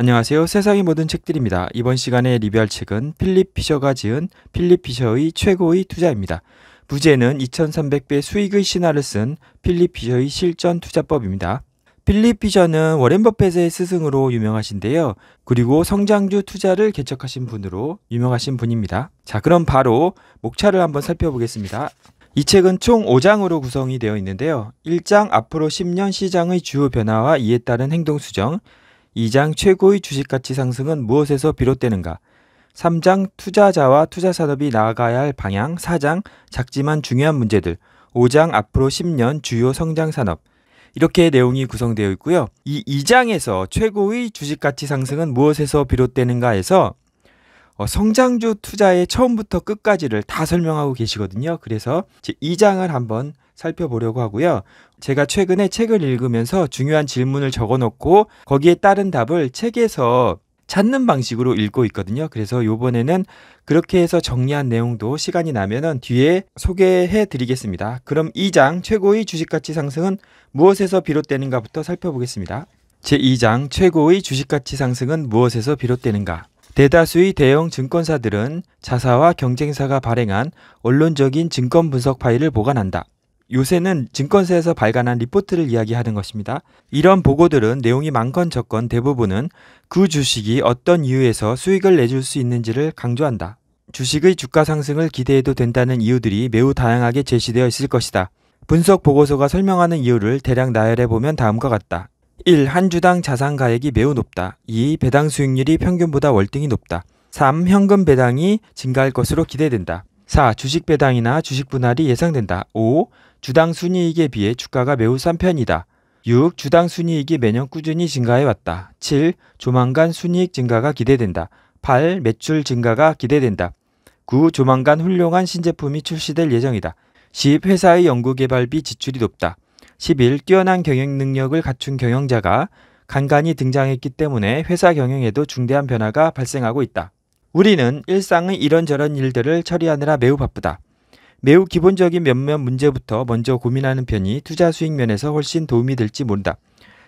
안녕하세요. 세상의 모든 책들입니다. 이번 시간에 리뷰할 책은 필립 피셔가 지은 필립 피셔의 최고의 투자입니다. 부제는 2300배 수익의 신화를 쓴 필립 피셔의 실전 투자법입니다. 필립 피셔는 워렌 버펫의 스승으로 유명하신데요. 그리고 성장주 투자를 개척하신 분으로 유명하신 분입니다. 자, 그럼 바로 목차를 한번 살펴보겠습니다. 이 책은 총 5장으로 구성이 되어 있는데요. 1장 앞으로 10년 시장의 주요 변화와 이에 따른 행동 수정, 2장 최고의 주식가치 상승은 무엇에서 비롯되는가? 3장 투자자와 투자 산업이 나아가야 할 방향, 4장 작지만 중요한 문제들, 5장 앞으로 10년 주요 성장 산업. 이렇게 내용이 구성되어 있고요. 이 2장에서 최고의 주식 가치 상승은 무엇에서 비롯되는가에서 어, 성장주 투자의 처음부터 끝까지를 다 설명하고 계시거든요. 그래서 제 2장을 한번 살펴보려고 하고요. 제가 최근에 책을 읽으면서 중요한 질문을 적어 놓고 거기에 따른 답을 책에서 찾는 방식으로 읽고 있거든요. 그래서 요번에는 그렇게 해서 정리한 내용도 시간이 나면은 뒤에 소개해 드리겠습니다. 그럼 2장 최고의 주식가치 상승은 무엇에서 비롯되는가부터 살펴보겠습니다. 제2장 최고의 주식가치 상승은 무엇에서 비롯되는가? 대다수의 대형 증권사들은 자사와 경쟁사가 발행한 언론적인 증권 분석 파일을 보관한다. 요새는 증권사에서 발간한 리포트를 이야기하는 것입니다. 이런 보고들은 내용이 많건 적건 대부분은 그 주식이 어떤 이유에서 수익을 내줄 수 있는지를 강조한다. 주식의 주가 상승을 기대해도 된다는 이유들이 매우 다양하게 제시되어 있을 것이다. 분석 보고서가 설명하는 이유를 대략 나열해 보면 다음과 같다. 1. 한 주당 자산 가액이 매우 높다. 2. 배당 수익률이 평균보다 월등히 높다. 3. 현금 배당이 증가할 것으로 기대된다. 4. 주식 배당이나 주식 분할이 예상된다. 5. 주당 순이익에 비해 주가가 매우 싼 편이다. 6. 주당 순이익이 매년 꾸준히 증가해왔다. 7. 조만간 순이익 증가가 기대된다. 8. 매출 증가가 기대된다. 9. 조만간 훌륭한 신제품이 출시될 예정이다. 10. 회사의 연구개발비 지출이 높다. 11. 뛰어난 경영 능력을 갖춘 경영자가 간간히 등장했기 때문에 회사 경영에도 중대한 변화가 발생하고 있다. 우리는 일상의 이런저런 일들을 처리하느라 매우 바쁘다. 매우 기본적인 몇몇 문제부터 먼저 고민하는 편이 투자 수익 면에서 훨씬 도움이 될지 모른다.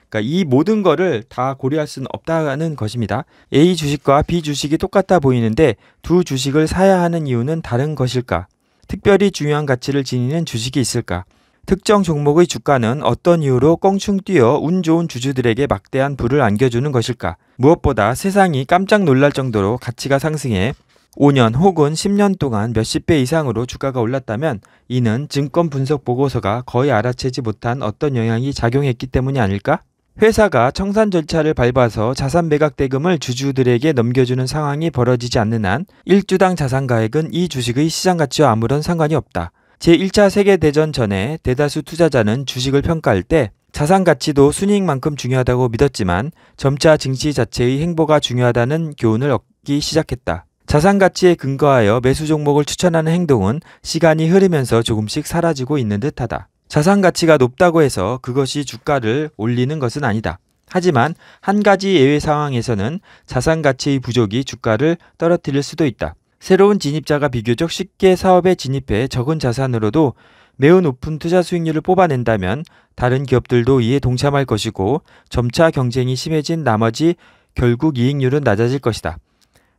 그러니까 이 모든 거를 다 고려할 수는 없다는 것입니다. A 주식과 B 주식이 똑같아 보이는데 두 주식을 사야 하는 이유는 다른 것일까? 특별히 중요한 가치를 지니는 주식이 있을까? 특정 종목의 주가는 어떤 이유로 껑충 뛰어 운 좋은 주주들에게 막대한 부를 안겨주는 것일까? 무엇보다 세상이 깜짝 놀랄 정도로 가치가 상승해 5년 혹은 10년 동안 몇십 배 이상으로 주가가 올랐다면 이는 증권 분석 보고서가 거의 알아채지 못한 어떤 영향이 작용했기 때문이 아닐까? 회사가 청산 절차를 밟아서 자산 매각 대금을 주주들에게 넘겨주는 상황이 벌어지지 않는 한 1주당 자산 가액은 이 주식의 시장 가치와 아무런 상관이 없다. 제1차 세계대전 전에 대다수 투자자는 주식을 평가할 때 자산 가치도 순이익만큼 중요하다고 믿었지만 점차 증시 자체의 행보가 중요하다는 교훈을 얻기 시작했다. 자산 가치에 근거하여 매수 종목을 추천하는 행동은 시간이 흐르면서 조금씩 사라지고 있는 듯하다. 자산 가치가 높다고 해서 그것이 주가를 올리는 것은 아니다. 하지만 한 가지 예외 상황에서는 자산 가치의 부족이 주가를 떨어뜨릴 수도 있다. 새로운 진입자가 비교적 쉽게 사업에 진입해 적은 자산으로도 매우 높은 투자 수익률을 뽑아낸다면 다른 기업들도 이에 동참할 것이고 점차 경쟁이 심해진 나머지 결국 이익률은 낮아질 것이다.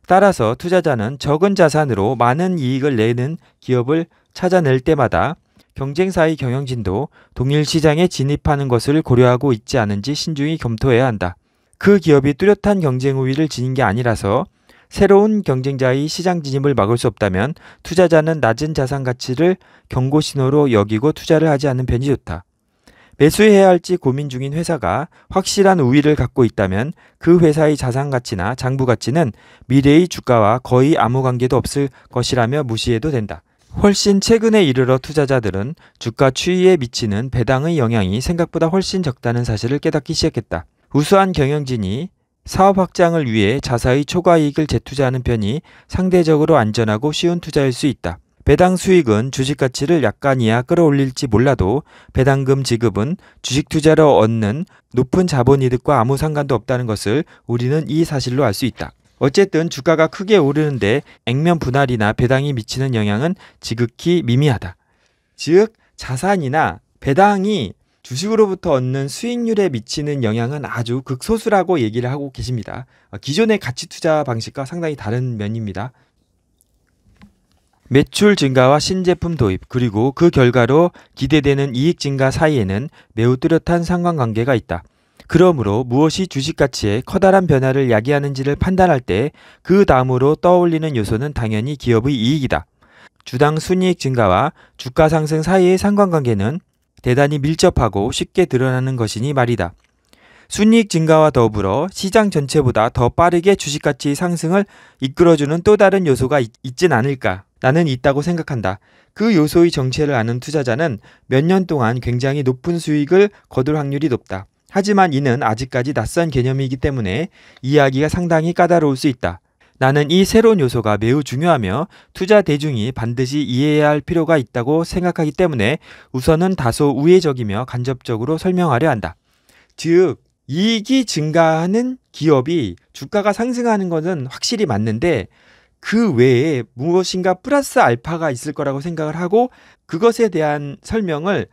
따라서 투자자는 적은 자산으로 많은 이익을 내는 기업을 찾아낼 때마다 경쟁사의 경영진도 동일 시장에 진입하는 것을 고려하고 있지 않은지 신중히 검토해야 한다. 그 기업이 뚜렷한 경쟁 우위를 지닌 게 아니라서 새로운 경쟁자의 시장 진입을 막을 수 없다면 투자자는 낮은 자산 가치를 경고 신호로 여기고 투자를 하지 않는 편이 좋다. 매수해야 할지 고민 중인 회사가 확실한 우위를 갖고 있다면 그 회사의 자산 가치나 장부 가치는 미래의 주가와 거의 아무 관계도 없을 것이라며 무시해도 된다. 훨씬 최근에 이르러 투자자들은 주가 추이에 미치는 배당의 영향이 생각보다 훨씬 적다는 사실을 깨닫기 시작했다. 우수한 경영진이 사업 확장을 위해 자사의 초과 이익을 재투자하는 편이 상대적으로 안전하고 쉬운 투자일 수 있다. 배당 수익은 주식 가치를 약간이하 끌어올릴지 몰라도 배당금 지급은 주식 투자로 얻는 높은 자본 이득과 아무 상관도 없다는 것을 우리는 이 사실로 알 수 있다. 어쨌든 주가가 크게 오르는데 액면 분할이나 배당이 미치는 영향은 지극히 미미하다. 즉 자산이나 배당이 주식으로부터 얻는 수익률에 미치는 영향은 아주 극소수라고 얘기를 하고 계십니다. 기존의 가치 투자 방식과 상당히 다른 면입니다. 매출 증가와 신제품 도입 그리고 그 결과로 기대되는 이익 증가 사이에는 매우 뚜렷한 상관관계가 있다. 그러므로 무엇이 주식 가치에 커다란 변화를 야기하는지를 판단할 때 그 다음으로 떠올리는 요소는 당연히 기업의 이익이다. 주당 순이익 증가와 주가 상승 사이의 상관관계는 대단히 밀접하고 쉽게 드러나는 것이니 말이다. 순이익 증가와 더불어 시장 전체보다 더 빠르게 주식 가치 상승을 이끌어주는 또 다른 요소가 있, 있진 않을까 나는 있다고 생각한다. 그 요소의 정체를 아는 투자자는 몇 년 동안 굉장히 높은 수익을 거둘 확률이 높다. 하지만 이는 아직까지 낯선 개념이기 때문에 이야기가 상당히 까다로울 수 있다. 나는 이 새로운 요소가 매우 중요하며 투자 대중이 반드시 이해해야 할 필요가 있다고 생각하기 때문에 우선은 다소 우회적이며 간접적으로 설명하려 한다. 즉, 이익이 증가하는 기업이 주가가 상승하는 것은 확실히 맞는데 그 외에 무엇인가 플러스 알파가 있을 거라고 생각을 하고 그것에 대한 설명을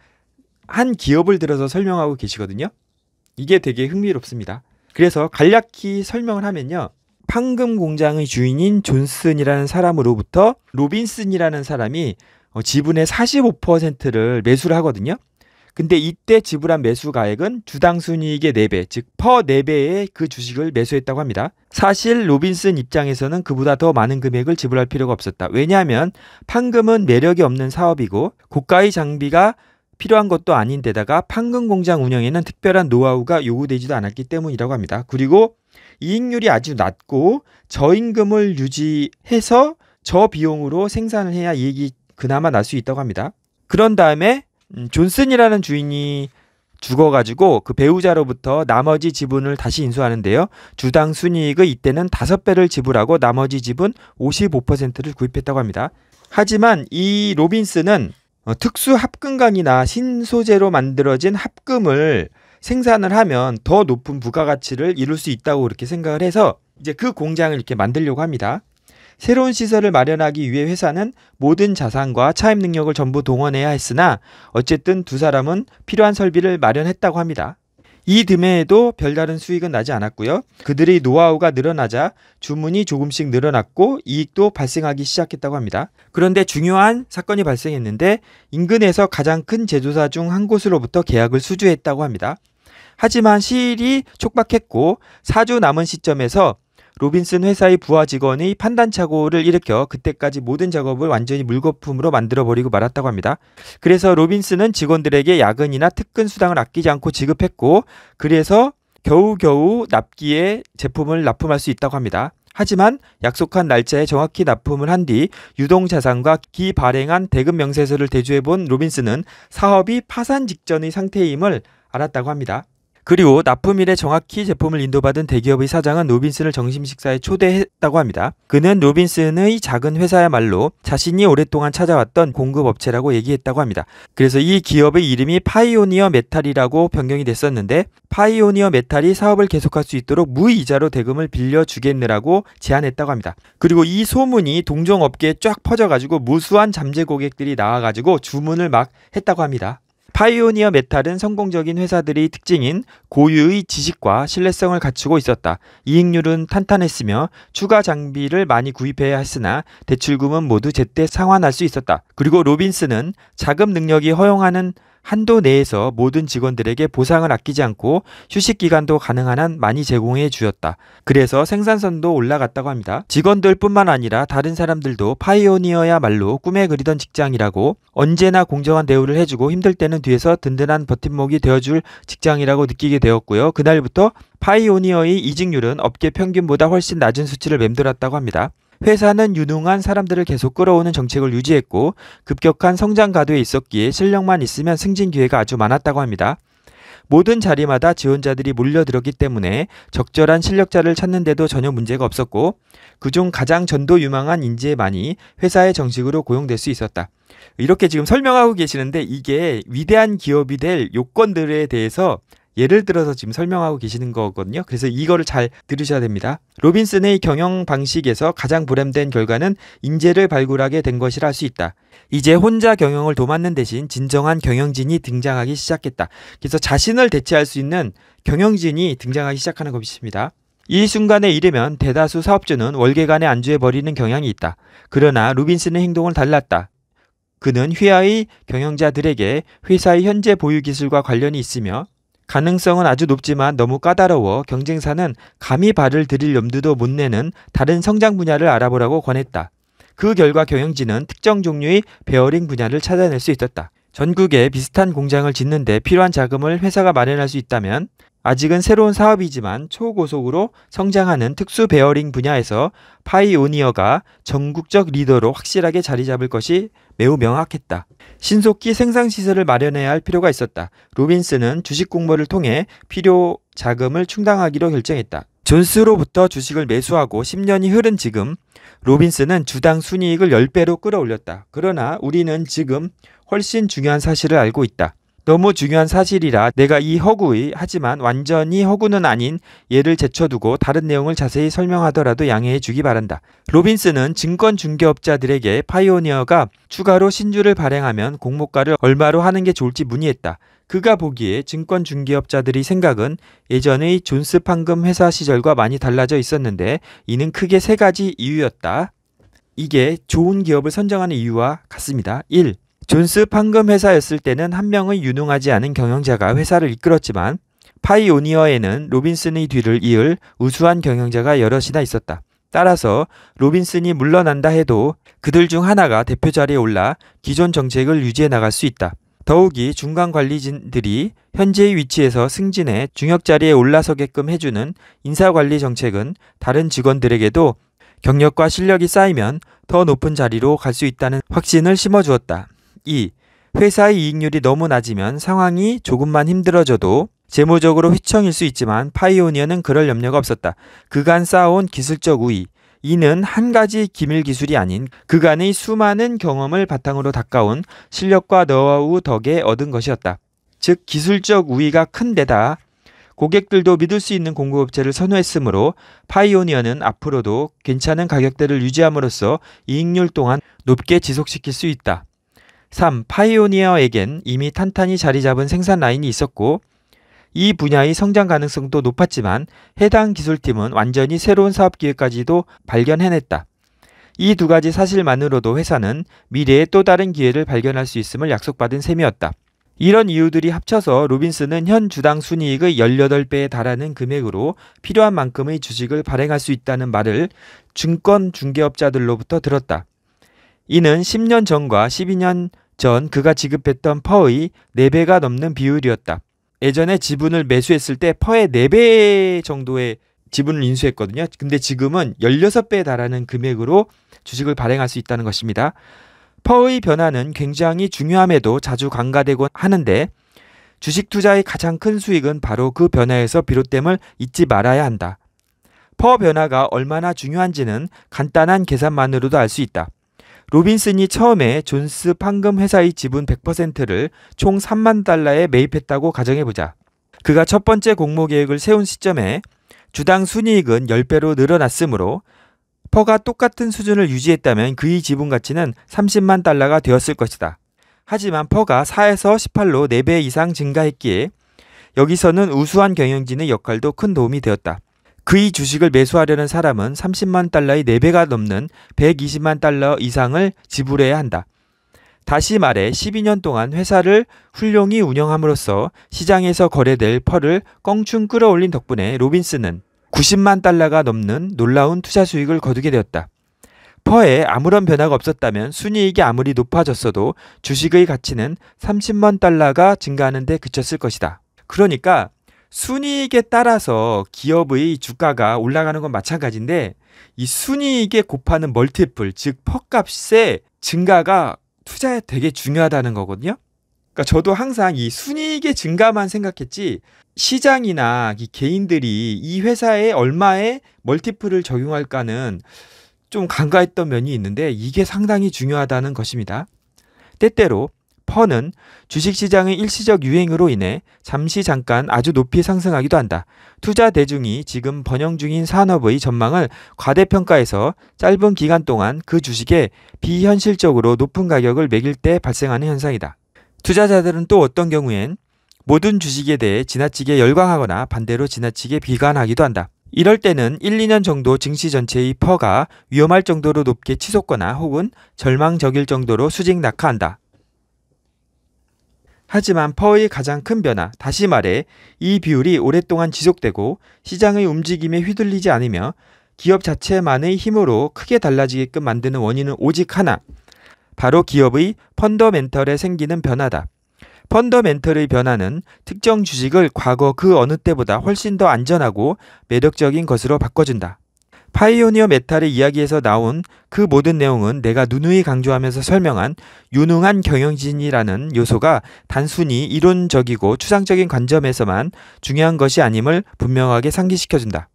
한 기업을 들어서 설명하고 계시거든요. 이게 되게 흥미롭습니다. 그래서 간략히 설명을 하면요. 판금 공장의 주인인 존슨이라는 사람으로부터 로빈슨이라는 사람이 어, 지분의 45%를 매수를 하거든요. 근데 이때 지불한 매수 가액은 주당 순이익의 4배, 즉 퍼 4배의 그 주식을 매수했다고 합니다. 사실 로빈슨 입장에서는 그보다 더 많은 금액을 지불할 필요가 없었다. 왜냐하면 판금은 매력이 없는 사업이고 고가의 장비가 필요한 것도 아닌데다가 판금 공장 운영에는 특별한 노하우가 요구되지도 않았기 때문이라고 합니다. 그리고 이익률이 아주 낮고 저임금을 유지해서 저 비용으로 생산을 해야 이익이 그나마 날 수 있다고 합니다. 그런 다음에 음, 존슨이라는 주인이 죽어가지고 그 배우자로부터 나머지 지분을 다시 인수하는데요. 주당 순이익의 이때는 다섯 배를 지불하고 나머지 지분 55%를 구입했다고 합니다. 하지만 이 로빈스는 어, 특수 합금강이나 신소재로 만들어진 합금을 생산을 하면 더 높은 부가가치를 이룰 수 있다고 이렇게 생각을 해서 이제 그 공장을 이렇게 만들려고 합니다. 새로운 시설을 마련하기 위해 회사는 모든 자산과 차입 능력을 전부 동원해야 했으나 어쨌든 두 사람은 필요한 설비를 마련했다고 합니다. 이 듬해에도 별다른 수익은 나지 않았고요. 그들의 노하우가 늘어나자 주문이 조금씩 늘어났고 이익도 발생하기 시작했다고 합니다. 그런데 중요한 사건이 발생했는데 인근에서 가장 큰 제조사 중 한 곳으로부터 계약을 수주했다고 합니다. 하지만 시일이 촉박했고 4주 남은 시점에서 로빈슨 회사의 부하 직원이 판단착오를 일으켜 그때까지 모든 작업을 완전히 물거품으로 만들어버리고 말았다고 합니다. 그래서 로빈슨은 직원들에게 야근이나 특근 수당을 아끼지 않고 지급했고 그래서 겨우겨우 납기에 제품을 납품할 수 있다고 합니다. 하지만 약속한 날짜에 정확히 납품을 한 뒤 유동 자산과 기발행한 대금 명세서를 대주해본로빈슨은 사업이 파산 직전의 상태임을 알았다고 합니다. 그리고 납품일에 정확히 제품을 인도받은 대기업의 사장은 로빈슨을 정심 식사에 초대했다고 합니다. 그는 로빈슨의 작은 회사야말로 자신이 오랫동안 찾아왔던 공급업체라고 얘기했다고 합니다. 그래서 이 기업의 이름이 파이오니어 메탈이라고 변경이 됐었는데 파이오니어 메탈이 사업을 계속할 수 있도록 무이자로 대금을 빌려주겠느라고 제안했다고 합니다. 그리고 이 소문이 동종업계에 쫙 퍼져가지고 무수한 잠재 고객들이 나와가지고 주문을 막 했다고 합니다. 파이오니어 메탈은 성공적인 회사들이 특징인 고유의 지식과 신뢰성을 갖추고 있었다. 이익률은 탄탄했으며 추가 장비를 많이 구입해야 했으나 대출금은 모두 제때 상환할 수 있었다. 그리고 로빈스는 자금 능력이 허용하는 한도 내에서 모든 직원들에게 보상을 아끼지 않고 휴식 기간도 가능한 한 많이 제공해 주었다. 그래서 생산선도 올라갔다고 합니다. 직원들뿐만 아니라 다른 사람들도 파이오니어야말로 꿈에 그리던 직장이라고 언제나 공정한 대우를 해주고 힘들 때는 뒤에서 든든한 버팀목이 되어줄 직장이라고 느끼게 되었고요. 그날부터 파이오니어의 이직률은 업계 평균보다 훨씬 낮은 수치를 맴돌았다고 합니다. 회사는 유능한 사람들을 계속 끌어오는 정책을 유지했고 급격한 성장 가도에 있었기에 실력만 있으면 승진 기회가 아주 많았다고 합니다. 모든 자리마다 지원자들이 몰려들었기 때문에 적절한 실력자를 찾는데도 전혀 문제가 없었고 그중 가장 전도 유망한 인재만이 회사의 정식으로 고용될 수 있었다. 이렇게 지금 설명하고 계시는데 이게 위대한 기업이 될 요건들에 대해서 예를 들어서 지금 설명하고 계시는 거거든요. 그래서 이거를 잘 들으셔야 됩니다. 로빈슨의 경영 방식에서 가장 보람된 결과는 인재를 발굴하게 된 것이라 할 수 있다. 이제 혼자 경영을 도맡는 대신 진정한 경영진이 등장하기 시작했다. 그래서 자신을 대체할 수 있는 경영진이 등장하기 시작하는 것입니다. 이 순간에 이르면 대다수 사업주는 월계관에 안주해버리는 경향이 있다. 그러나 루빈슨의 행동은 달랐다. 그는 휘하의 경영자들에게 회사의 현재 보유 기술과 관련이 있으며 가능성은 아주 높지만 너무 까다로워 경쟁사는 감히 발을 들일 염두도 못 내는 다른 성장 분야를 알아보라고 권했다. 그 결과 경영진은 특정 종류의 베어링 분야를 찾아낼 수 있었다. 전국에 비슷한 공장을 짓는데 필요한 자금을 회사가 마련할 수 있다면 아직은 새로운 사업이지만 초고속으로 성장하는 특수 베어링 분야에서 파이오니어가 전국적 리더로 확실하게 자리 잡을 것이 매우 명확했다. 신속히 생산시설을 마련해야 할 필요가 있었다. 로빈스는 주식 공모를 통해 필요 자금을 충당하기로 결정했다. 존스로부터 주식을 매수하고 10년이 흐른 지금 로빈스는 주당 순이익을 10배로 끌어올렸다. 그러나 우리는 지금 훨씬 중요한 사실을 알고 있다. 너무 중요한 사실이라 내가 이 허구의 하지만 완전히 허구는 아닌 예를 제쳐두고 다른 내용을 자세히 설명하더라도 양해해 주기 바란다. 로빈스는 증권 중개업자들에게 파이오니어가 추가로 신주를 발행하면 공모가를 얼마로 하는 게 좋을지 문의했다. 그가 보기에 증권 중개업자들이 생각은 예전의 존스 판금 회사 시절과 많이 달라져 있었는데 이는 크게 세 가지 이유였다. 이게 좋은 기업을 선정하는 이유와 같습니다. 1. 존스 판금 회사였을 때는 한 명의 유능하지 않은 경영자가 회사를 이끌었지만 파이오니어에는 로빈슨의 뒤를 이을 우수한 경영자가 여럿이나 있었다. 따라서 로빈슨이 물러난다 해도 그들 중 하나가 대표 자리에 올라 기존 정책을 유지해 나갈 수 있다. 더욱이 중간 관리진들이 현재의 위치에서 승진해 중역 자리에 올라서게끔 해주는 인사관리 정책은 다른 직원들에게도 경력과 실력이 쌓이면 더 높은 자리로 갈 수 있다는 확신을 심어주었다. 2. 회사의 이익률이 너무 낮으면 상황이 조금만 힘들어져도 재무적으로 휘청일 수 있지만 파이오니어는 그럴 염려가 없었다. 그간 쌓아온 기술적 우위. 이는 한 가지 기밀 기술이 아닌 그간의 수많은 경험을 바탕으로 닦아온 실력과 노하우 덕에 얻은 것이었다. 즉 기술적 우위가 큰 데다 고객들도 믿을 수 있는 공급업체를 선호했으므로 파이오니어는 앞으로도 괜찮은 가격대를 유지함으로써 이익률 또한 높게 지속시킬 수 있다. 3. 파이오니어에겐 이미 탄탄히 자리 잡은 생산 라인이 있었고 이 분야의 성장 가능성도 높았지만 해당 기술팀은 완전히 새로운 사업 기회까지도 발견해냈다. 이 두 가지 사실만으로도 회사는 미래에또 다른 기회를 발견할 수 있음을 약속받은 셈이었다. 이런 이유들이 합쳐서 로빈슨은현 주당 순이익의 18배에 달하는 금액으로 필요한 만큼의 주식을 발행할 수 있다는 말을 증권 중개업자들로부터 들었다. 이는 10년 전과 12년 전 그가 지급했던 퍼의 4배가 넘는 비율이었다. 예전에 지분을 매수했을 때 퍼의 4배 정도의 지분을 인수했거든요. 근데 지금은 16배에 달하는 금액으로 주식을 발행할 수 있다는 것입니다. 퍼의 변화는 굉장히 중요함에도 자주 간과되곤 하는데 주식 투자의 가장 큰 수익은 바로 그 변화에서 비롯됨을 잊지 말아야 한다. 퍼 변화가 얼마나 중요한지는 간단한 계산만으로도 알 수 있다. 로빈슨이 처음에 존스 판금 회사의 지분 100%를 총 3만 달러에 매입했다고 가정해보자. 그가 첫 번째 공모 계획을 세운 시점에 주당 순이익은 10배로 늘어났으므로 퍼가 똑같은 수준을 유지했다면 그의 지분 가치는 30만 달러가 되었을 것이다. 하지만 퍼가 4에서 18로 4배 이상 증가했기에 여기서는 우수한 경영진의 역할도 큰 도움이 되었다. 그의 주식을 매수하려는 사람은 30만 달러의 4배가 넘는 120만 달러 이상을 지불해야 한다. 다시 말해 12년 동안 회사를 훌륭히 운영함으로써 시장에서 거래될 펄을 껑충 끌어올린 덕분에 로빈스는 90만 달러가 넘는 놀라운 투자 수익을 거두게 되었다. 퍼에 아무런 변화가 없었다면 순이익이 아무리 높아졌어도 주식의 가치는 30만 달러가 증가하는 데 그쳤을 것이다. 그러니까 순이익에 따라서 기업의 주가가 올라가는 건 마찬가지인데 이 순이익에 곱하는 멀티플 즉 퍽값의 증가가 투자에 되게 중요하다는 거거든요. 그러니까 저도 항상 이 순이익의 증가만 생각했지 시장이나 이 개인들이 이 회사에 얼마의 멀티플을 적용할까는 좀 간과했던 면이 있는데 이게 상당히 중요하다는 것입니다. 때때로 퍼는 주식시장의 일시적 유행으로 인해 잠시 잠깐 아주 높이 상승하기도 한다. 투자 대중이 지금 번영 중인 산업의 전망을 과대평가해서 짧은 기간 동안 그 주식에 비현실적으로 높은 가격을 매길 때 발생하는 현상이다. 투자자들은 또 어떤 경우엔 모든 주식에 대해 지나치게 열광하거나 반대로 지나치게 비관하기도 한다. 이럴 때는 1, 2년 정도 증시 전체의 퍼가 위험할 정도로 높게 치솟거나 혹은 절망적일 정도로 수직 낙하한다. 하지만 퍼의 가장 큰 변화, 다시 말해 이 비율이 오랫동안 지속되고 시장의 움직임에 휘둘리지 않으며 기업 자체만의 힘으로 크게 달라지게끔 만드는 원인은 오직 하나. 바로 기업의 펀더멘털에 생기는 변화다. 펀더멘털의 변화는 특정 주식을 과거 그 어느 때보다 훨씬 더 안전하고 매력적인 것으로 바꿔준다. 파이오니어 메탈의 이야기에서 나온 그 모든 내용은 내가 누누이 강조하면서 설명한 유능한 경영진이라는 요소가 단순히 이론적이고 추상적인 관점에서만 중요한 것이 아님을 분명하게 상기시켜준다.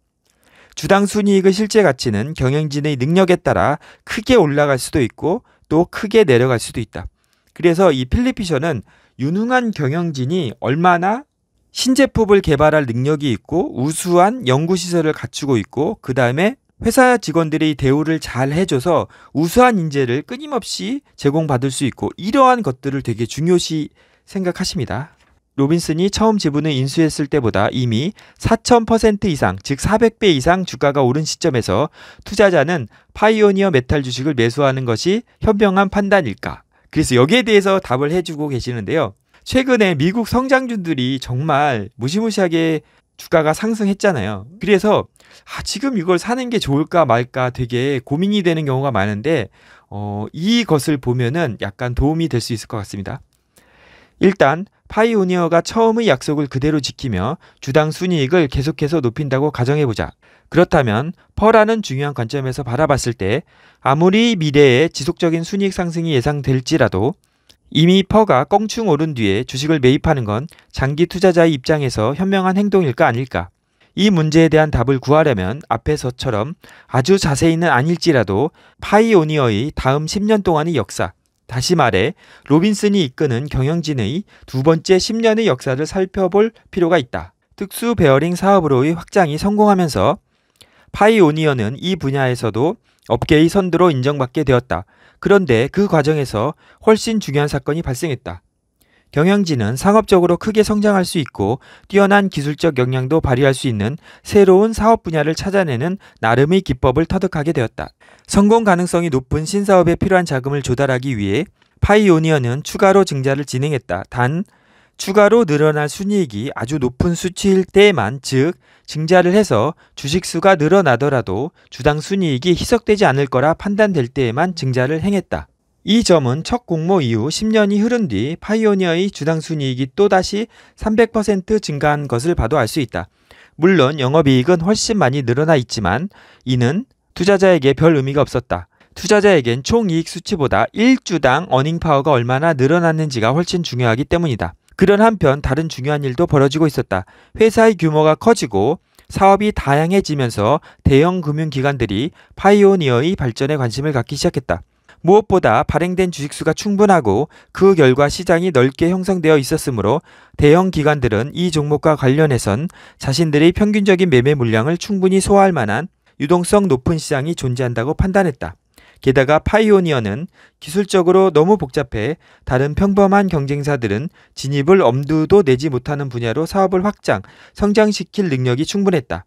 주당 순이익의 실제 가치는 경영진의 능력에 따라 크게 올라갈 수도 있고 또 크게 내려갈 수도 있다. 그래서 이필리피션은 유능한 경영진이 얼마나 신제품을 개발할 능력이 있고 우수한 연구시설을 갖추고 있고 그 다음에 회사 직원들이 대우를 잘 해줘서 우수한 인재를 끊임없이 제공받을 수 있고 이러한 것들을 되게 중요시 생각하십니다. 로빈슨이 처음 지분을 인수했을 때보다 이미 4,000% 이상, 즉 400배 이상 주가가 오른 시점에서 투자자는 파이오니어 메탈 주식을 매수하는 것이 현명한 판단일까? 그래서 여기에 대해서 답을 해주고 계시는데요. 최근에 미국 성장주들이 정말 무시무시하게 주가가 상승했잖아요. 그래서 아, 지금 이걸 사는 게 좋을까 말까 되게 고민이 되는 경우가 많은데 어, 이것을 보면은 약간 도움이 될 수 있을 것 같습니다. 일단 파이오니어가 처음의 약속을 그대로 지키며 주당 순이익을 계속해서 높인다고 가정해보자. 그렇다면 퍼라는 중요한 관점에서 바라봤을 때 아무리 미래에 지속적인 순이익 상승이 예상될지라도 이미 퍼가 껑충 오른 뒤에 주식을 매입하는 건 장기 투자자의 입장에서 현명한 행동일까 아닐까? 이 문제에 대한 답을 구하려면 앞에서처럼 아주 자세히는 아닐지라도 파이오니어의 다음 10년 동안의 역사, 다시 말해 로빈슨이 이끄는 경영진의 두 번째 10년의 역사를 살펴볼 필요가 있다. 특수 베어링 사업으로의 확장이 성공하면서 파이오니어는 이 분야에서도 업계의 선두로 인정받게 되었다. 그런데 그 과정에서 훨씬 중요한 사건이 발생했다. 경영진은 상업적으로 크게 성장할 수 있고 뛰어난 기술적 역량도 발휘할 수 있는 새로운 사업 분야를 찾아내는 나름의 기법을 터득하게 되었다. 성공 가능성이 높은 신사업에 필요한 자금을 조달하기 위해 파이오니어는 추가로 증자를 진행했다. 단 추가로 늘어날 순이익이 아주 높은 수치일 때에만 즉 증자를 해서 주식수가 늘어나더라도 주당 순이익이 희석되지 않을 거라 판단될 때에만 증자를 행했다. 이 점은 첫 공모 이후 10년이 흐른 뒤 파이오니어의 주당 순이익이 또다시 300% 증가한 것을 봐도 알 수 있다. 물론 영업이익은 훨씬 많이 늘어나 있지만 이는 투자자에게 별 의미가 없었다. 투자자에겐 총이익 수치보다 1주당 어닝 파워가 얼마나 늘어났는지가 훨씬 중요하기 때문이다. 그런 한편 다른 중요한 일도 벌어지고 있었다. 회사의 규모가 커지고 사업이 다양해지면서 대형 금융기관들이 파이오니어의 발전에 관심을 갖기 시작했다. 무엇보다 발행된 주식수가 충분하고 그 결과 시장이 넓게 형성되어 있었으므로 대형 기관들은 이 종목과 관련해선 자신들의 평균적인 매매 물량을 충분히 소화할 만한 유동성 높은 시장이 존재한다고 판단했다. 게다가 파이오니어는 기술적으로 너무 복잡해 다른 평범한 경쟁사들은 진입을 엄두도 내지 못하는 분야로 사업을 확장, 성장시킬 능력이 충분했다.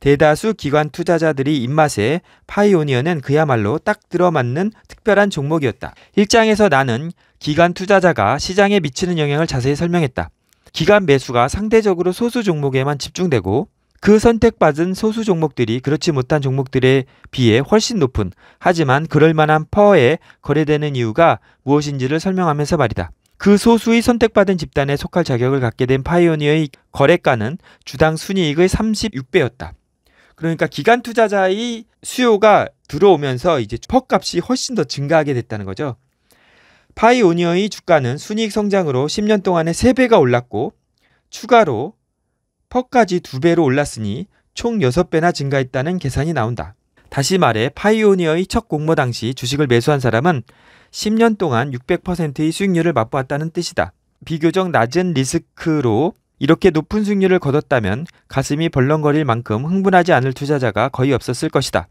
대다수 기관 투자자들이 입맛에 파이오니어는 그야말로 딱 들어맞는 특별한 종목이었다. 1장에서 나는 기관 투자자가 시장에 미치는 영향을 자세히 설명했다. 기관 매수가 상대적으로 소수 종목에만 집중되고 그 선택받은 소수 종목들이 그렇지 못한 종목들에 비해 훨씬 높은 하지만 그럴 만한 퍼에 거래되는 이유가 무엇인지를 설명하면서 말이다. 그 소수의 선택받은 집단에 속할 자격을 갖게 된 파이오니어의 거래가는 주당 순이익의 36배였다. 그러니까 기간 투자자의 수요가 들어오면서 이제 퍼값이 훨씬 더 증가하게 됐다는 거죠. 파이오니어의 주가는 순이익 성장으로 10년 동안에 3배가 올랐고 추가로 퍼까지 두배로 올랐으니 총 6배나 증가했다는 계산이 나온다. 다시 말해 파이오니어의 첫 공모 당시 주식을 매수한 사람은 10년 동안 600%의 수익률을 맛보았다는 뜻이다. 비교적 낮은 리스크로 이렇게 높은 수익률을 거뒀다면 가슴이 벌렁거릴 만큼 흥분하지 않을 투자자가 거의 없었을 것이다.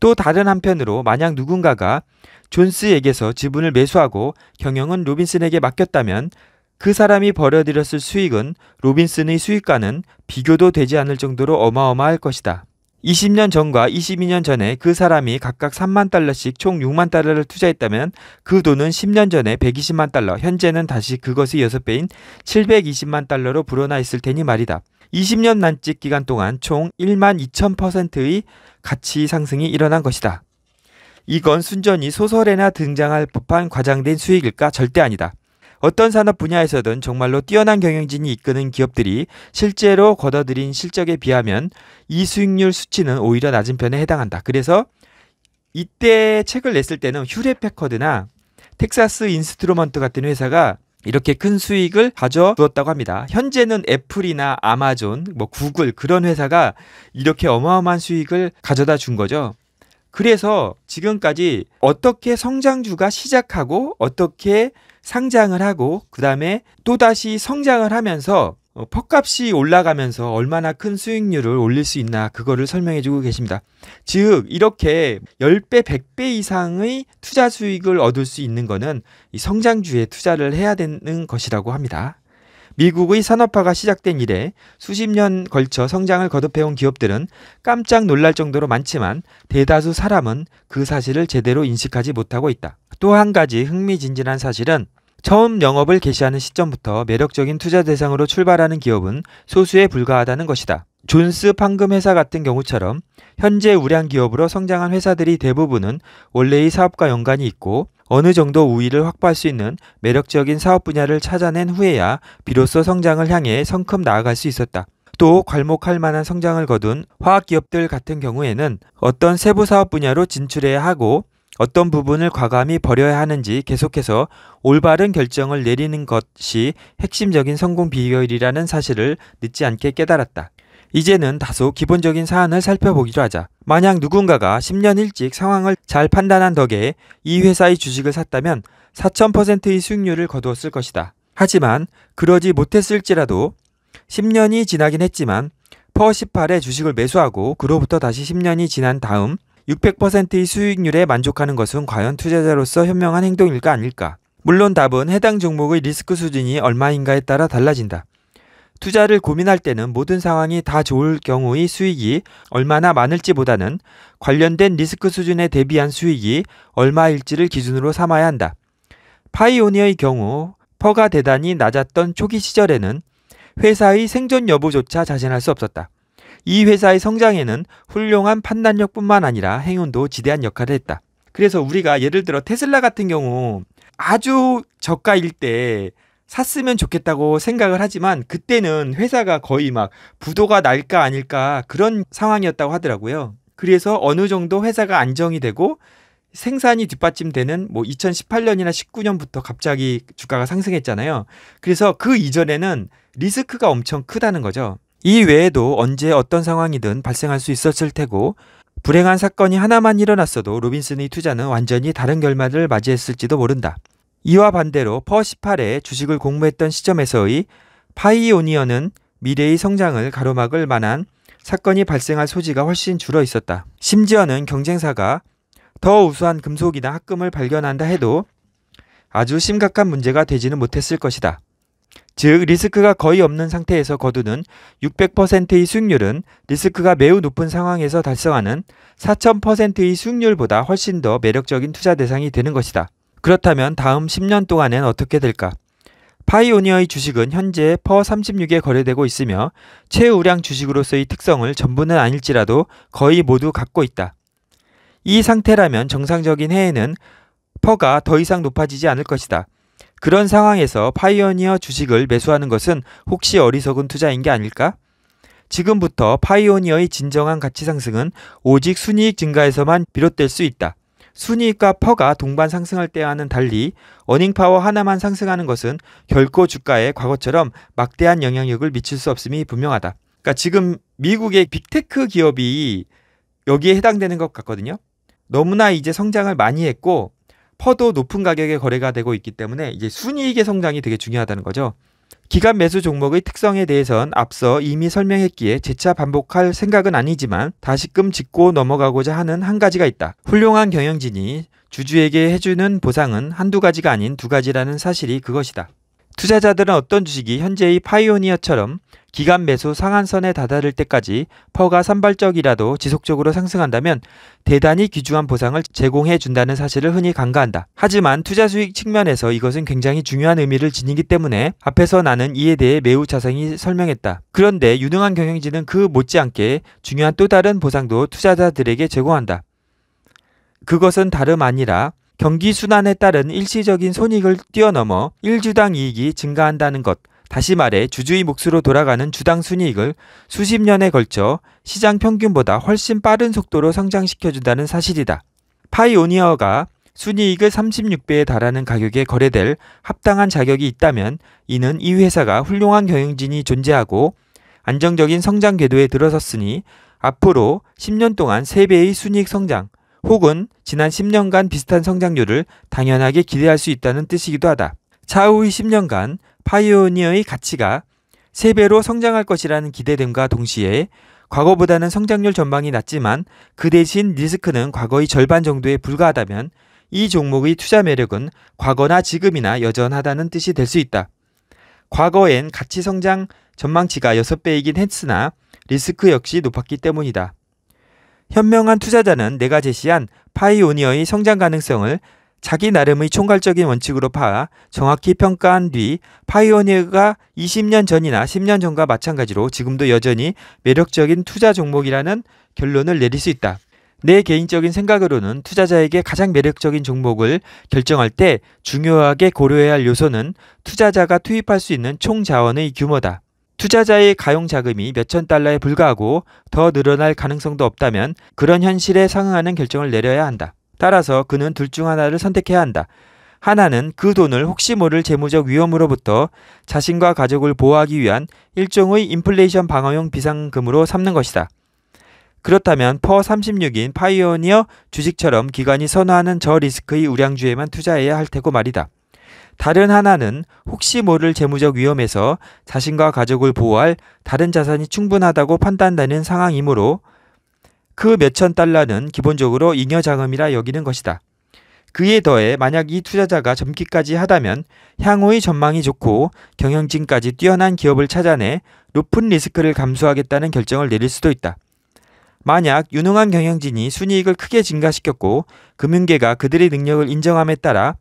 또 다른 한편으로 만약 누군가가 존스에게서 지분을 매수하고 경영은 로빈슨에게 맡겼다면 그 사람이 벌어들였을 수익은 로빈슨의 수익과는 비교도 되지 않을 정도로 어마어마할 것이다. 20년 전과 22년 전에 그 사람이 각각 3만 달러씩 총 6만 달러를 투자했다면 그 돈은 10년 전에 120만 달러, 현재는 다시 그것의 6배인 720만 달러로 불어나 있을 테니 말이다. 20년 난직 기간 동안 총 1만 2천퍼센트의 가치 상승이 일어난 것이다. 이건 순전히 소설에나 등장할 법한 과장된 수익일까? 절대 아니다. 어떤 산업 분야에서든 정말로 뛰어난 경영진이 이끄는 기업들이 실제로 거둬들인 실적에 비하면 이수익률 수치는 오히려 낮은 편에 해당한다. 그래서 이때 책을 냈을 때는 휴레 패커드나 텍사스 인스트루먼트 같은 회사가 이렇게 큰 수익을 가져두었다고 합니다. 현재는 애플이나 아마존, 뭐 구글 그런 회사가 이렇게 어마어마한 수익을 가져다 준 거죠. 그래서 지금까지 어떻게 성장주가 시작하고 어떻게 상장을 하고 그 다음에 또다시 성장을 하면서 어, 퍽값이 올라가면서 얼마나 큰 수익률을 올릴 수 있나 그거를 설명해 주고 계십니다. 즉 이렇게 10배, 100배 이상의 투자 수익을 얻을 수 있는 것은 성장주에 투자를 해야 되는 것이라고 합니다. 미국의 산업화가 시작된 이래 수십 년 걸쳐 성장을 거듭해온 기업들은 깜짝 놀랄 정도로 많지만 대다수 사람은 그 사실을 제대로 인식하지 못하고 있다. 또 한 가지 흥미진진한 사실은 처음 영업을 개시하는 시점부터 매력적인 투자 대상으로 출발하는 기업은 소수에 불과하다는 것이다. 존스 판금 회사 같은 경우처럼 현재 우량 기업으로 성장한 회사들이 대부분은 원래의 사업과 연관이 있고 어느 정도 우위를 확보할 수 있는 매력적인 사업 분야를 찾아낸 후에야 비로소 성장을 향해 성큼 나아갈 수 있었다. 또 괄목할 만한 성장을 거둔 화학 기업들 같은 경우에는 어떤 세부 사업 분야로 진출해야 하고 어떤 부분을 과감히 버려야 하는지 계속해서 올바른 결정을 내리는 것이 핵심적인 성공 비결이라는 사실을 늦지 않게 깨달았다. 이제는 다소 기본적인 사안을 살펴보기로 하자. 만약 누군가가 10년 일찍 상황을 잘 판단한 덕에 이 회사의 주식을 샀다면 4000%의 수익률을 거두었을 것이다. 하지만 그러지 못했을지라도 10년이 지나긴 했지만 퍼 18의 주식을 매수하고 그로부터 다시 10년이 지난 다음 600%의 수익률에 만족하는 것은 과연 투자자로서 현명한 행동일까 아닐까? 물론 답은 해당 종목의 리스크 수준이 얼마인가에 따라 달라진다. 투자를 고민할 때는 모든 상황이 다 좋을 경우의 수익이 얼마나 많을지보다는 관련된 리스크 수준에 대비한 수익이 얼마일지를 기준으로 삼아야 한다. 파이오니어의 경우 퍼가 대단히 낮았던 초기 시절에는 회사의 생존 여부조차 자신할 수 없었다. 이 회사의 성장에는 훌륭한 판단력뿐만 아니라 행운도 지대한 역할을 했다. 그래서 우리가 예를 들어 테슬라 같은 경우 아주 저가일 때 샀으면 좋겠다고 생각을 하지만 그때는 회사가 거의 막 부도가 날까 아닐까 그런 상황이었다고 하더라고요. 그래서 어느 정도 회사가 안정이 되고 생산이 뒷받침되는 뭐 2018년이나 19년부터 갑자기 주가가 상승했잖아요. 그래서 그 이전에는 리스크가 엄청 크다는 거죠. 이 외에도 언제 어떤 상황이든 발생할 수 있었을 테고 불행한 사건이 하나만 일어났어도 로빈슨의 투자는 완전히 다른 결말을 맞이했을지도 모른다. 이와 반대로 퍼 18에 주식을 공모했던 시점에서의 파이오니어는 미래의 성장을 가로막을 만한 사건이 발생할 소지가 훨씬 줄어 있었다. 심지어는 경쟁사가 더 우수한 금속이나 합금을 발견한다 해도 아주 심각한 문제가 되지는 못했을 것이다. 즉 리스크가 거의 없는 상태에서 거두는 600%의 수익률은 리스크가 매우 높은 상황에서 달성하는 4000%의 수익률보다 훨씬 더 매력적인 투자 대상이 되는 것이다. 그렇다면 다음 10년 동안엔 어떻게 될까? 파이오니어의 주식은 현재 퍼 36에 거래되고 있으며 최우량 주식으로서의 특성을 전부는 아닐지라도 거의 모두 갖고 있다. 이 상태라면 정상적인 해에는 퍼가 더 이상 높아지지 않을 것이다. 그런 상황에서 파이오니어 주식을 매수하는 것은 혹시 어리석은 투자인 게 아닐까? 지금부터 파이오니어의 진정한 가치 상승은 오직 순이익 증가에서만 비롯될 수 있다. 순이익과 퍼가 동반 상승할 때와는 달리 어닝파워 하나만 상승하는 것은 결코 주가에 과거처럼 막대한 영향력을 미칠 수 없음이 분명하다. 그러니까 지금 미국의 빅테크 기업이 여기에 해당되는 것 같거든요. 너무나 이제 성장을 많이 했고 퍼도 높은 가격에 거래가 되고 있기 때문에 이제 순이익의 성장이 되게 중요하다는 거죠. 기간 매수 종목의 특성에 대해선 앞서 이미 설명했기에 재차 반복할 생각은 아니지만 다시금 짚고 넘어가고자 하는 한 가지가 있다. 훌륭한 경영진이 주주에게 해주는 보상은 한두 가지가 아닌 두 가지라는 사실이 그것이다. 투자자들은 어떤 주식이 현재의 파이오니어처럼 기간 매수 상한선에 다다를 때까지 퍼가 산발적이라도 지속적으로 상승한다면 대단히 귀중한 보상을 제공해 준다는 사실을 흔히 간과한다. 하지만 투자 수익 측면에서 이것은 굉장히 중요한 의미를 지니기 때문에 앞에서 나는 이에 대해 매우 자세히 설명했다. 그런데 유능한 경영진은 그 못지않게 중요한 또 다른 보상도 투자자들에게 제공한다. 그것은 다름 아니라 경기 순환에 따른 일시적인 손익을 뛰어넘어 1주당 이익이 증가한다는 것. 다시 말해 주주의 몫으로 돌아가는 주당 순이익을 수십 년에 걸쳐 시장 평균보다 훨씬 빠른 속도로 성장시켜준다는 사실이다. 파이오니어가 순이익을 36배에 달하는 가격에 거래될 합당한 자격이 있다면 이는 이 회사가 훌륭한 경영진이 존재하고 안정적인 성장 궤도에 들어섰으니 앞으로 10년 동안 3배의 순이익 성장, 혹은 지난 10년간 비슷한 성장률을 당연하게 기대할 수 있다는 뜻이기도 하다. 차후의 10년간 파이오니어의 가치가 3배로 성장할 것이라는 기대됨과 동시에 과거보다는 성장률 전망이 낮지만 그 대신 리스크는 과거의 절반 정도에 불과하다면 이 종목의 투자 매력은 과거나 지금이나 여전하다는 뜻이 될 수 있다. 과거엔 가치 성장 전망치가 6배이긴 했으나 리스크 역시 높았기 때문이다. 현명한 투자자는 내가 제시한 파이오니어의 성장 가능성을 자기 나름의 총괄적인 원칙으로 파아 정확히 평가한 뒤 파이오니어가 20년 전이나 10년 전과 마찬가지로 지금도 여전히 매력적인 투자 종목이라는 결론을 내릴 수 있다. 내 개인적인 생각으로는 투자자에게 가장 매력적인 종목을 결정할 때 중요하게 고려해야 할 요소는 투자자가 투입할 수 있는 총 자원의 규모다. 투자자의 가용 자금이 몇천 달러에 불과하고 더 늘어날 가능성도 없다면 그런 현실에 상응하는 결정을 내려야 한다. 따라서 그는 둘 중 하나를 선택해야 한다. 하나는 그 돈을 혹시 모를 재무적 위험으로부터 자신과 가족을 보호하기 위한 일종의 인플레이션 방어용 비상금으로 삼는 것이다. 그렇다면 퍼 36인 파이오니어 주식처럼 기관이 선호하는 저 리스크의 우량주에만 투자해야 할 테고 말이다. 다른 하나는 혹시 모를 재무적 위험에서 자신과 가족을 보호할 다른 자산이 충분하다고 판단되는 상황이므로 그 몇천 달러는 기본적으로 잉여자금이라 여기는 것이다. 그에 더해 만약 이 투자자가 젊기까지 하다면 향후의 전망이 좋고 경영진까지 뛰어난 기업을 찾아내 높은 리스크를 감수하겠다는 결정을 내릴 수도 있다. 만약 유능한 경영진이 순이익을 크게 증가시켰고 금융계가 그들의 능력을 인정함에 따라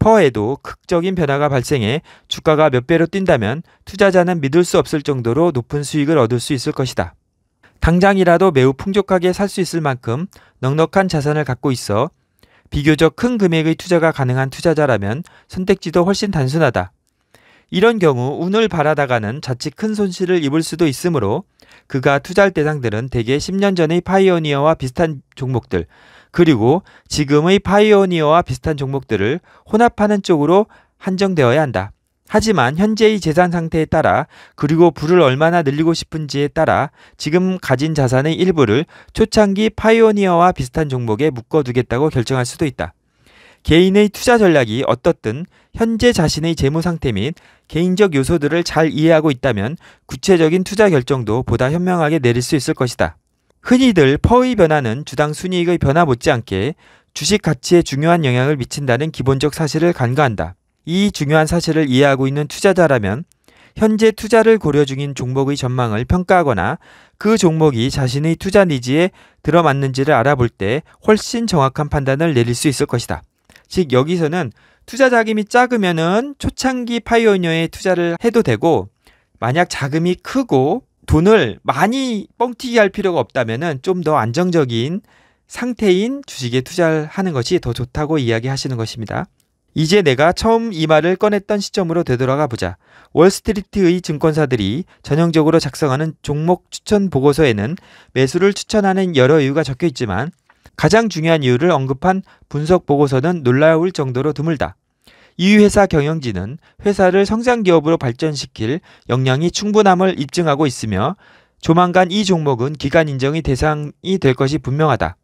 퍼에도 극적인 변화가 발생해 주가가 몇 배로 뛴다면 투자자는 믿을 수 없을 정도로 높은 수익을 얻을 수 있을 것이다. 당장이라도 매우 풍족하게 살 수 있을 만큼 넉넉한 자산을 갖고 있어 비교적 큰 금액의 투자가 가능한 투자자라면 선택지도 훨씬 단순하다. 이런 경우 운을 바라다가는 자칫 큰 손실을 입을 수도 있으므로 그가 투자할 대상들은 대개 10년 전의 파이오니어와 비슷한 종목들, 그리고 지금의 파이오니어와 비슷한 종목들을 혼합하는 쪽으로 한정되어야 한다. 하지만 현재의 재산 상태에 따라 그리고 부를 얼마나 늘리고 싶은지에 따라 지금 가진 자산의 일부를 초창기 파이오니어와 비슷한 종목에 묶어두겠다고 결정할 수도 있다. 개인의 투자 전략이 어떻든 현재 자신의 재무 상태 및 개인적 요소들을 잘 이해하고 있다면 구체적인 투자 결정도 보다 현명하게 내릴 수 있을 것이다. 흔히들 퍼의 변화는 주당 순이익의 변화 못지않게 주식 가치에 중요한 영향을 미친다는 기본적 사실을 간과한다. 이 중요한 사실을 이해하고 있는 투자자라면 현재 투자를 고려 중인 종목의 전망을 평가하거나 그 종목이 자신의 투자 니즈에 들어맞는지를 알아볼 때 훨씬 정확한 판단을 내릴 수 있을 것이다. 즉 여기서는 투자 자금이 작으면 초창기 파이오니어에 투자를 해도 되고 만약 자금이 크고 돈을 많이 뻥튀기 할 필요가 없다면좀 더 안정적인 상태인 주식에 투자를 하는 것이 더 좋다고 이야기하시는 것입니다. 이제 내가 처음 이 말을 꺼냈던 시점으로 되돌아가 보자. 월스트리트의 증권사들이 전형적으로 작성하는 종목 추천 보고서에는 매수를 추천하는 여러 이유가 적혀 있지만 가장 중요한 이유를 언급한 분석 보고서는 놀라울 정도로 드물다. 이 회사 경영진은 회사를 성장 기업으로 발전시킬 역량이 충분함을 입증하고 있으며 조만간 이 종목은 기간 인정의 대상이 될 것이 분명하다.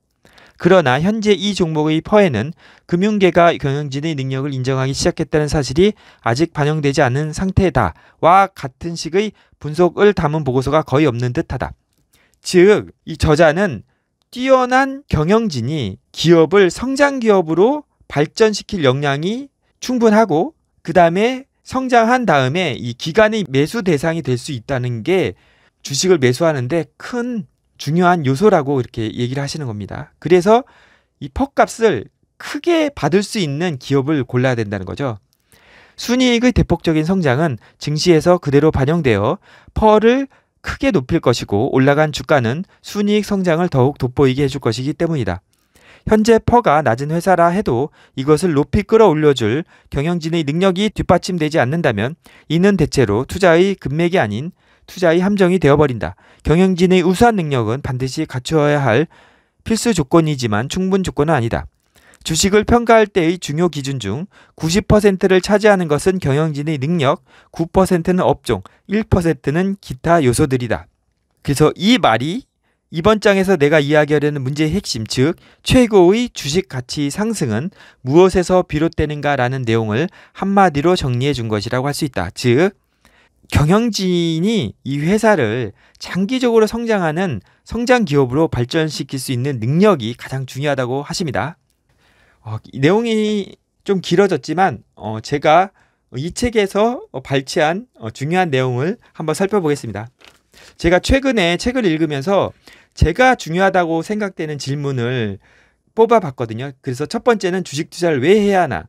그러나 현재 이 종목의 퍼에는 금융계가 경영진의 능력을 인정하기 시작했다는 사실이 아직 반영되지 않은 상태다와 같은 식의 분석을 담은 보고서가 거의 없는 듯하다. 즉, 이 저자는 뛰어난 경영진이 기업을 성장 기업으로 발전시킬 역량이 충분하고 그 다음에 성장한 다음에 이 기간의 매수 대상이 될 수 있다는 게 주식을 매수하는데 큰 중요한 요소라고 이렇게 얘기를 하시는 겁니다. 그래서 이 퍽값을 크게 받을 수 있는 기업을 골라야 된다는 거죠. 순이익의 대폭적인 성장은 증시에서 그대로 반영되어 퍼를 크게 높일 것이고 올라간 주가는 순이익 성장을 더욱 돋보이게 해줄 것이기 때문이다. 현재 퍼가 낮은 회사라 해도 이것을 높이 끌어올려줄 경영진의 능력이 뒷받침되지 않는다면 이는 대체로 투자의 금맥이 아닌 투자의 함정이 되어버린다. 경영진의 우수한 능력은 반드시 갖추어야 할 필수 조건이지만 충분 조건은 아니다. 주식을 평가할 때의 중요 기준 중 90%를 차지하는 것은 경영진의 능력, 9%는 업종, 1%는 기타 요소들이다. 그래서 이 말이 이번 장에서 내가 이야기하려는 문제의 핵심, 즉 최고의 주식 가치 상승은 무엇에서 비롯되는가라는 내용을 한마디로 정리해 준 것이라고 할 수 있다. 즉 경영진이 이 회사를 장기적으로 성장하는 성장 기업으로 발전시킬 수 있는 능력이 가장 중요하다고 하십니다. 어, 내용이 좀 길어졌지만 어, 제가 이 책에서 발췌한 어, 중요한 내용을 한번 살펴보겠습니다. 제가 최근에 책을 읽으면서 제가 중요하다고 생각되는 질문을 뽑아봤거든요. 그래서 첫 번째는 주식 투자를 왜 해야 하나?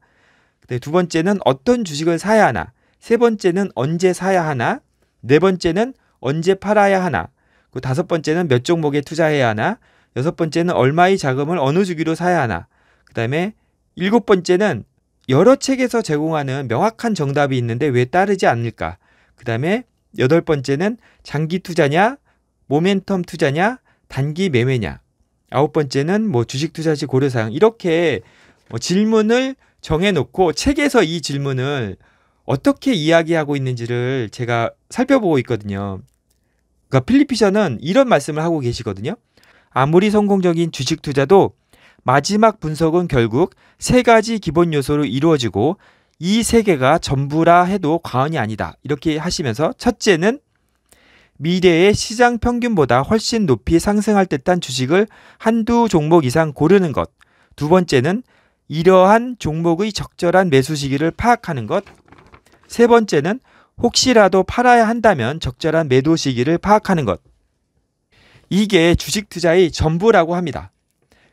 네, 두 번째는 어떤 주식을 사야 하나? 세 번째는 언제 사야 하나? 네 번째는 언제 팔아야 하나? 그 다섯 번째는 몇 종목에 투자해야 하나? 여섯 번째는 얼마의 자금을 어느 주기로 사야 하나? 그 다음에 일곱 번째는 여러 책에서 제공하는 명확한 정답이 있는데 왜 따르지 않을까? 그 다음에 여덟 번째는 장기 투자냐, 모멘텀 투자냐, 단기 매매냐. 아홉 번째는 뭐 주식 투자 시 고려 사항 이렇게 뭐 질문을 정해 놓고 책에서 이 질문을 어떻게 이야기하고 있는지를 제가 살펴보고 있거든요. 그러니까 필리피션은 이런 말씀을 하고 계시거든요. 아무리 성공적인 주식 투자도 마지막 분석은 결국 세 가지 기본 요소로 이루어지고 이세 개가 전부라 해도 과언이 아니다. 이렇게 하시면서 첫째는 미래의 시장 평균보다 훨씬 높이 상승할 듯한 주식을 한두 종목 이상 고르는 것. 두 번째는 이러한 종목의 적절한 매수 시기를 파악하는 것. 세 번째는 혹시라도 팔아야 한다면 적절한 매도 시기를 파악하는 것. 이게 주식 투자의 전부라고 합니다.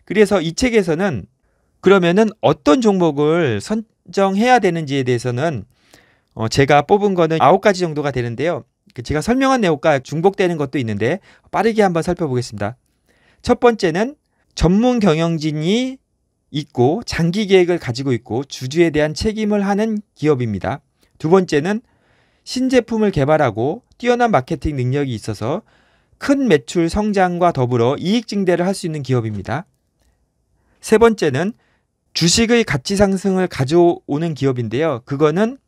그래서 이 책에서는 그러면은 어떤 종목을 선, 선정해야 되는지에 대해서는 어, 제가 뽑은 거는 아홉 가지 정도가 되는데요. 그 제가 설명한 내용과 중복되는 것도 있는데 빠르게 한번 살펴보겠습니다. 첫 번째는 전문 경영진이 있고 장기 계획을 가지고 있고 주주에 대한 책임을 하는 기업입니다. 두 번째는 신제품을 개발하고 뛰어난 마케팅 능력이 있어서 큰 매출 성장과 더불어 이익 증대를 할 수 있는 기업입니다. 세 번째는 주식의 가치 상승을 가져오는 기업인데요. 그거는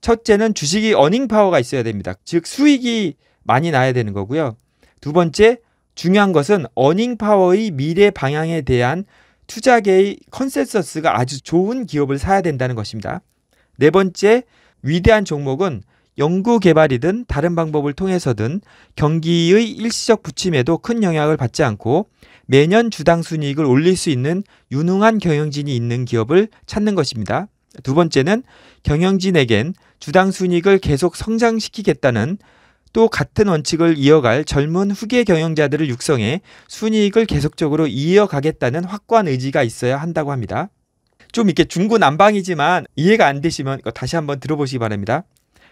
첫째는 주식이 어닝 파워가 있어야 됩니다. 즉 수익이 많이 나야 되는 거고요. 두 번째 중요한 것은 어닝 파워의 미래 방향에 대한 투자계의 컨센서스가 아주 좋은 기업을 사야 된다는 것입니다. 네 번째 위대한 종목은 연구 개발이든 다른 방법을 통해서든 경기의 일시적 부침에도 큰 영향을 받지 않고 매년 주당 순이익을 올릴 수 있는 유능한 경영진이 있는 기업을 찾는 것입니다. 두 번째는 경영진에겐 주당 순이익을 계속 성장시키겠다는 또 같은 원칙을 이어갈 젊은 후계 경영자들을 육성해 순이익을 계속적으로 이어가겠다는 확고한 의지가 있어야 한다고 합니다. 좀 이렇게 중구난방이지만 이해가 안 되시면 다시 한번 들어보시기 바랍니다.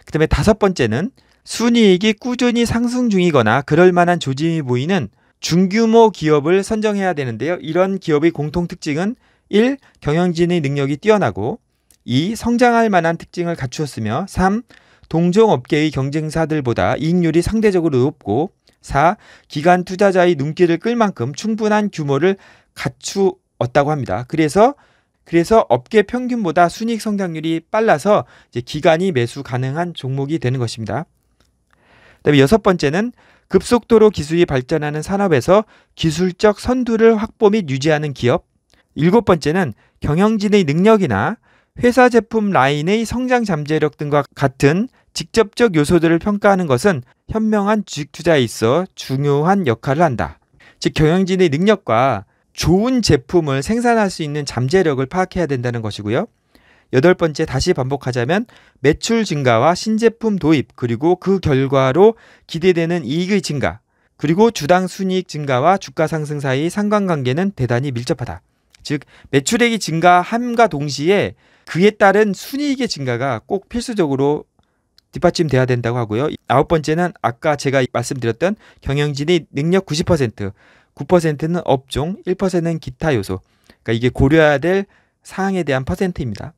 그 다음에 다섯 번째는 순이익이 꾸준히 상승 중이거나 그럴 만한 조짐이 보이는 중규모 기업을 선정해야 되는데요. 이런 기업의 공통 특징은 1. 경영진의 능력이 뛰어나고 2. 성장할 만한 특징을 갖추었으며 3. 동종업계의 경쟁사들보다 이익률이 상대적으로 높고 4. 기관 투자자의 눈길을 끌 만큼 충분한 규모를 갖추었다고 합니다. 그래서 그래서 업계 평균보다 순익 성장률이 빨라서 기간이 매수 가능한 종목이 되는 것입니다. 그다음에 여섯 번째는 급속도로 기술이 발전하는 산업에서 기술적 선두를 확보 및 유지하는 기업. 일곱 번째는 경영진의 능력이나 회사 제품 라인의 성장 잠재력 등과 같은 직접적 요소들을 평가하는 것은 현명한 주식 투자에 있어 중요한 역할을 한다. 즉 경영진의 능력과 좋은 제품을 생산할 수 있는 잠재력을 파악해야 된다는 것이고요. 여덟 번째 다시 반복하자면 매출 증가와 신제품 도입 그리고 그 결과로 기대되는 이익의 증가 그리고 주당 순이익 증가와 주가 상승 사이 상관관계는 대단히 밀접하다. 즉 매출액이 증가함과 동시에 그에 따른 순이익의 증가가 꼭 필수적으로 뒷받침돼야 된다고 하고요. 아홉 번째는 아까 제가 말씀드렸던 경영진의 능력 90%, 9%는 업종, 1%는 기타 요소. 그러니까 이게 고려해야 될 사항에 대한 퍼센트입니다.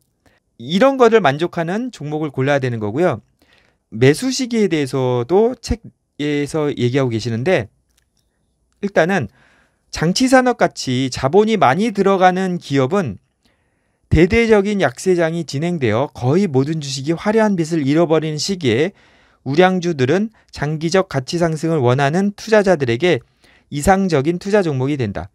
이런 거를 만족하는 종목을 골라야 되는 거고요. 매수 시기에 대해서도 책에서 얘기하고 계시는데 일단은 장치 산업 같이 자본이 많이 들어가는 기업은 대대적인 약세장이 진행되어 거의 모든 주식이 화려한 빛을 잃어버리는 시기에 우량주들은 장기적 가치 상승을 원하는 투자자들에게 이상적인 투자 종목이 된다.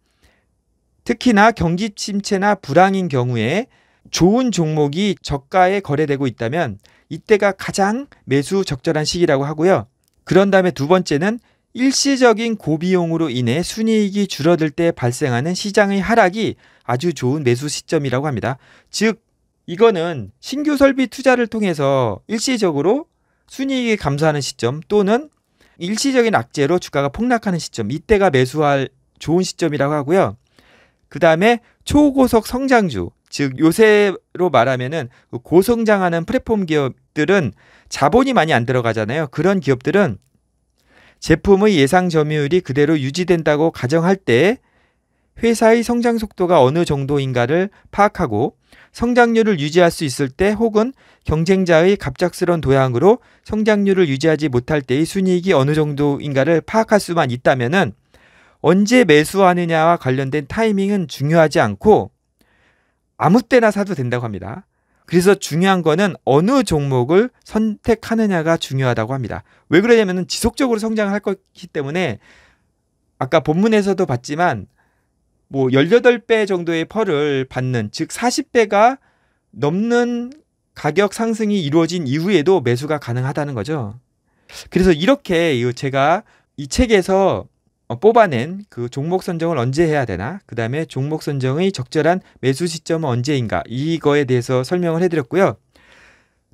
특히나 경기 침체나 불황인 경우에 좋은 종목이 저가에 거래되고 있다면 이때가 가장 매수 적절한 시기라고 하고요. 그런 다음에 두 번째는 일시적인 고비용으로 인해 순이익이 줄어들 때 발생하는 시장의 하락이 아주 좋은 매수 시점이라고 합니다. 즉 이거는 신규 설비 투자를 통해서 일시적으로 순이익이 감소하는 시점 또는 일시적인 악재로 주가가 폭락하는 시점 이때가 매수할 좋은 시점이라고 하고요. 그 다음에 초고속 성장주 즉 요새로 말하면은 그 고성장하는 플랫폼 기업들은 자본이 많이 안 들어가잖아요. 그런 기업들은 제품의 예상 점유율이 그대로 유지된다고 가정할 때 회사의 성장 속도가 어느 정도인가를 파악하고 성장률을 유지할 수 있을 때 혹은 경쟁자의 갑작스런 도약으로 성장률을 유지하지 못할 때의 순이익이 어느 정도인가를 파악할 수만 있다면은 언제 매수하느냐와 관련된 타이밍은 중요하지 않고 아무 때나 사도 된다고 합니다. 그래서 중요한 거는 어느 종목을 선택하느냐가 중요하다고 합니다. 왜 그러냐면 지속적으로 성장을 할 것이기 때문에 아까 본문에서도 봤지만 뭐 18배 정도의 펄을 받는 즉 40배가 넘는 가격 상승이 이루어진 이후에도 매수가 가능하다는 거죠. 그래서 이렇게 제가 이 책에서 어, 뽑아낸 그 종목 선정을 언제 해야 되나, 그 다음에 종목 선정의 적절한 매수 시점은 언제인가, 이거에 대해서 설명을 해드렸고요.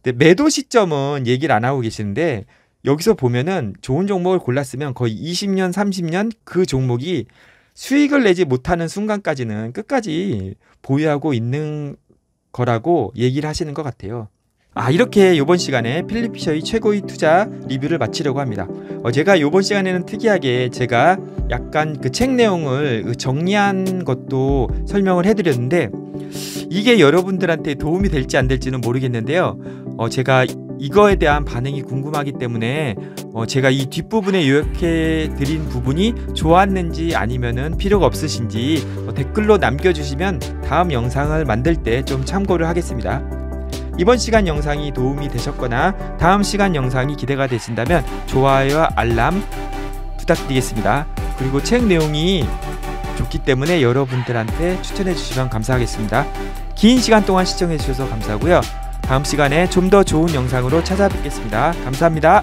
근데 매도 시점은 얘기를 안 하고 계시는데, 여기서 보면은 좋은 종목을 골랐으면 거의 20년, 30년 그 종목이 수익을 내지 못하는 순간까지는 끝까지 보유하고 있는 거라고 얘기를 하시는 것 같아요. 아 이렇게 이번 시간에 필리 피셔의 최고의 투자 리뷰를 마치려고 합니다. 어, 제가 이번 시간에는 특이하게 제가 약간 그 책 내용을 그 정리한 것도 설명을 해드렸는데 이게 여러분들한테 도움이 될지 안 될지는 모르겠는데요. 어, 제가 이거에 대한 반응이 궁금하기 때문에 어, 제가 이 뒷부분에 요약해 드린 부분이 좋았는지 아니면 필요가 없으신지 어, 댓글로 남겨주시면 다음 영상을 만들 때 좀 참고를 하겠습니다. 이번 시간 영상이 도움이 되셨거나 다음 시간 영상이 기대가 되신다면 좋아요와 알람 부탁드리겠습니다. 그리고 책 내용이 좋기 때문에 여러분들한테 추천해 주시면 감사하겠습니다. 긴 시간 동안 시청해 주셔서 감사하고요. 다음 시간에 좀 더 좋은 영상으로 찾아뵙겠습니다. 감사합니다.